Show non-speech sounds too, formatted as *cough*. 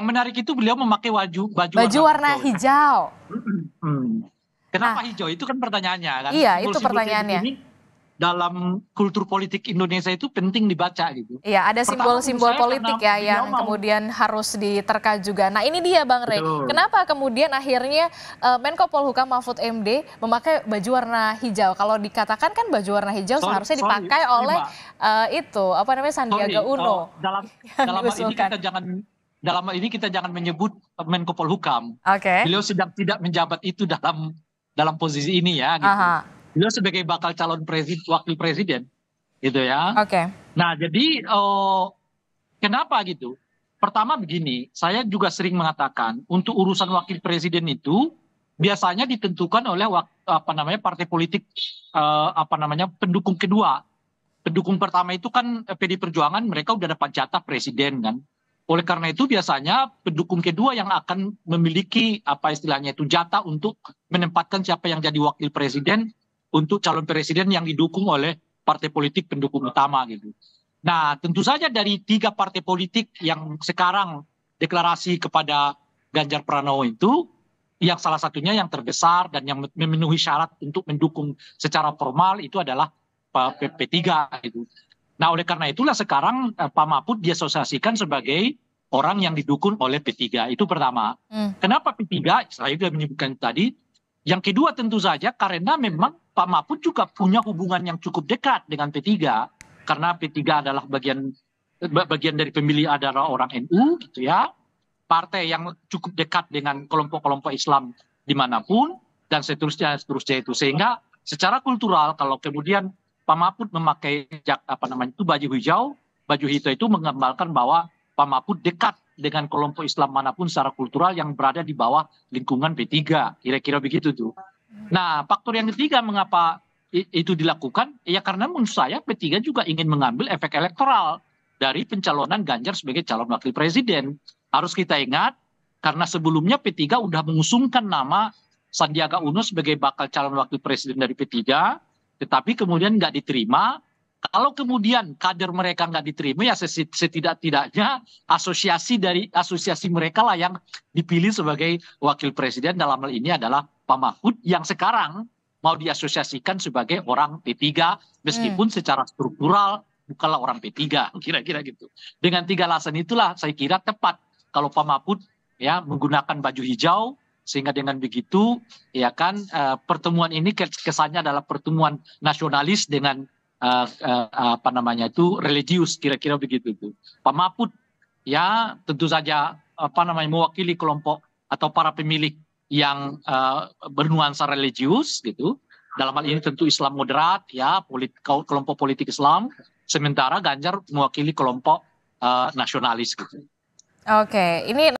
Yang menarik itu beliau memakai baju baju, baju warna, warna hijau. hijau. Kenapa nah, hijau? Itu kan pertanyaannya kan. Iya, itu pertanyaannya. Ini dalam kultur politik Indonesia itu penting dibaca gitu. Iya, ada simbol-simbol politik ya yang mau... kemudian harus diterka juga. Nah, ini dia Bang Rey. Kenapa kemudian akhirnya uh, Menko Polhukam Mahfud MD memakai baju warna hijau? Kalau dikatakan kan baju warna hijau sorry, seharusnya dipakai sorry, oleh uh, itu apa namanya Sandiaga sorry, Uno. Oh, dalam *laughs* dalam ini kita jangan dalam hal ini kita jangan menyebut Menko Polhukam. Okay. Beliau sedang tidak menjabat itu dalam dalam posisi ini ya. Gitu. Aha. Beliau sebagai bakal calon presiden, wakil presiden, gitu ya. Oke. Okay. Nah jadi oh, kenapa gitu? Pertama begini, saya juga sering mengatakan untuk urusan wakil presiden itu biasanya ditentukan oleh apa namanya partai politik eh, apa namanya pendukung kedua. Pendukung pertama itu kan eh, PD Perjuangan mereka udah dapat jatah presiden kan oleh karena itu biasanya pendukung kedua yang akan memiliki apa istilahnya itu jatah untuk menempatkan siapa yang jadi wakil presiden untuk calon presiden yang didukung oleh partai politik pendukung utama gitu. Nah tentu saja dari tiga partai politik yang sekarang deklarasi kepada Ganjar Pranowo itu yang salah satunya yang terbesar dan yang memenuhi syarat untuk mendukung secara formal itu adalah PP 3 gitu. Nah, oleh karena itulah sekarang eh, Pak Mahfud diasosiasikan sebagai orang yang didukung oleh P3. Itu pertama. Hmm. Kenapa P3? Saya sudah menyebutkan tadi. Yang kedua tentu saja karena memang Pak Mahfud juga punya hubungan yang cukup dekat dengan P3 karena P3 adalah bagian eh, bagian dari pemilih adalah orang NU gitu ya. Partai yang cukup dekat dengan kelompok-kelompok Islam dimanapun dan seterusnya seterusnya itu sehingga secara kultural kalau kemudian Pak Mahfud memakai jak, apa namanya itu baju hijau, baju hitam itu menggambarkan bahwa Pak Mahfud dekat dengan kelompok Islam manapun secara kultural yang berada di bawah lingkungan P3. Kira-kira begitu tuh. Nah, faktor yang ketiga mengapa itu dilakukan? Ya karena menurut saya P3 juga ingin mengambil efek elektoral dari pencalonan Ganjar sebagai calon wakil presiden. Harus kita ingat karena sebelumnya P3 sudah mengusungkan nama Sandiaga Uno sebagai bakal calon wakil presiden dari P3 tetapi kemudian nggak diterima kalau kemudian kader mereka nggak diterima ya setidak tidaknya asosiasi dari asosiasi mereka lah yang dipilih sebagai wakil presiden dalam hal ini adalah Pak Mahfud yang sekarang mau diasosiasikan sebagai orang P3 meskipun hmm. secara struktural bukanlah orang P3 kira-kira gitu. Dengan tiga alasan itulah saya kira tepat kalau Pak Mahfud ya menggunakan baju hijau sehingga dengan begitu ya kan uh, pertemuan ini kesannya adalah pertemuan nasionalis dengan uh, uh, apa namanya itu religius kira-kira begitu tuh. Pak Mahfud ya tentu saja apa namanya mewakili kelompok atau para pemilih yang uh, bernuansa religius gitu. Dalam hal ini tentu Islam moderat ya, polit, kelompok politik Islam. Sementara Ganjar mewakili kelompok uh, nasionalis gitu. Oke, ini